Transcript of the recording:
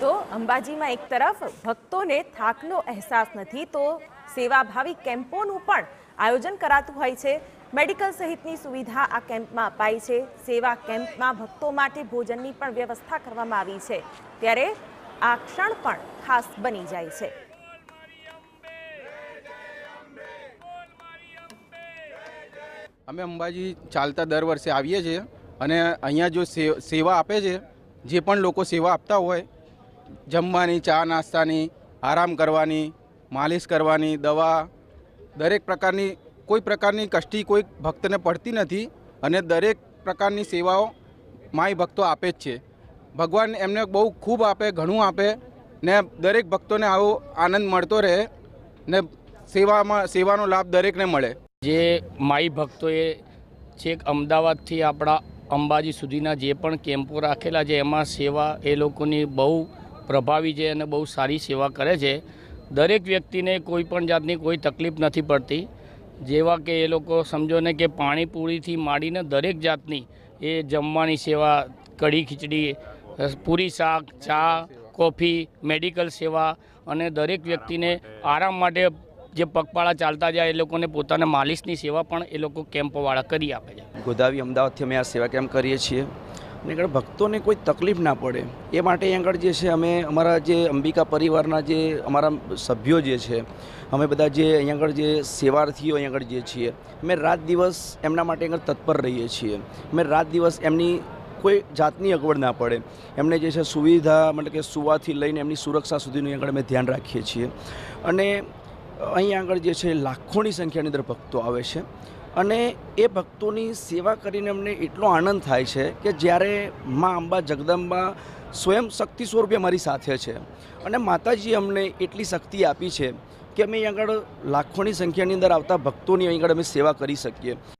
તો અંબાજીમાં એક તરફ ભક્તોને થાકનો અહેસાસ નથી તો સેવાભાવી કેમ્પોનું પણ આયોજન કરાતું હોય છે મેડિકલ સહિતની સુવિધા આ કેમ્પમાં અપાય છે સેવા કેમ્પમાં ભક્તો માટે ભોજનની પણ વ્યવસ્થા કરવામાં આવી છે ત્યારે આ ક્ષણ પણ ખાસ બની જાય છે અમે અંબાજી ચાલતા દર વર્ષે આવીએ છીએ અને અહીંયા જો સેવા આપે છે જે પણ લોકો સેવા આપતા હોય જમવાની ચા નાસ્તાની આરામ કરવાની માલિશ કરવાની દવા દરેક પ્રકારની કોઈ પ્રકારની કષ્ટી કોઈ ભક્તને પડતી નથી અને દરેક પ્રકારની સેવાઓ માય ભક્તો આપે જ છે ભગવાન એમને બહુ ખૂબ આપે ઘણું આપે ને દરેક ભક્તોને આવો આનંદ મળતો રહે ને સેવામાં સેવાનો લાભ દરેકને મળે જે માઈ ભક્તોએ છેક અમદાવાદથી આપણા અંબાજી સુધીના જે પણ કેમ્પો રાખેલા છે એમાં સેવા એ લોકોની બહુ પ્રભાવી છે અને બહુ સારી સેવા કરે છે દરેક વ્યક્તિને કોઈ પણ જાતની કોઈ તકલીફ નથી પડતી જેવા કે એ લોકો સમજો ને કે પાણીપુરીથી માંડીને દરેક જાતની એ જમવાની સેવા કઢી ખીચડી પૂરી શાક ચા કોફી મેડિકલ સેવા અને દરેક વ્યક્તિને આરામ માટે જે પગપાળા ચાલતા જાય એ લોકોને પોતાના માલિશની સેવા પણ એ લોકો કેમ્પવાળા કરી આપે છે ગોદાવી અમદાવાદથી અમે આ સેવા કેમ્પ કરીએ છીએ અને આગળ ભક્તોને કોઈ તકલીફ ના પડે એ માટે આગળ જે છે અમે અમારા જે અંબિકા પરિવારના જે અમારા સભ્યો જે છે અમે બધા જે અહીંયા આગળ જે સેવાર્થીઓ અહીં આગળ જે છીએ અમે રાત દિવસ એમના માટે આગળ તત્પર રહીએ છીએ અમે રાત દિવસ એમની કોઈ જાતની અગવડ ના પડે એમને જે છે સુવિધા મતલબ કે સુવાથી લઈને એમની સુરક્ષા સુધીનું આગળ અમે ધ્યાન રાખીએ છીએ અને અહીં આગળ જે છે લાખોની સંખ્યાની અંદર ભક્તો આવે છે અને એ ભક્તોની સેવા કરીને અમને એટલો આનંદ થાય છે કે જ્યારે મા અંબા જગદંબા સ્વયં શક્તિ સ્વરૂપે અમારી સાથે છે અને માતાજીએ અમને એટલી શક્તિ આપી છે કે અમે અહીં આગળ લાખોની સંખ્યાની અંદર આવતા ભક્તોની અહીં આગળ અમે સેવા કરી શકીએ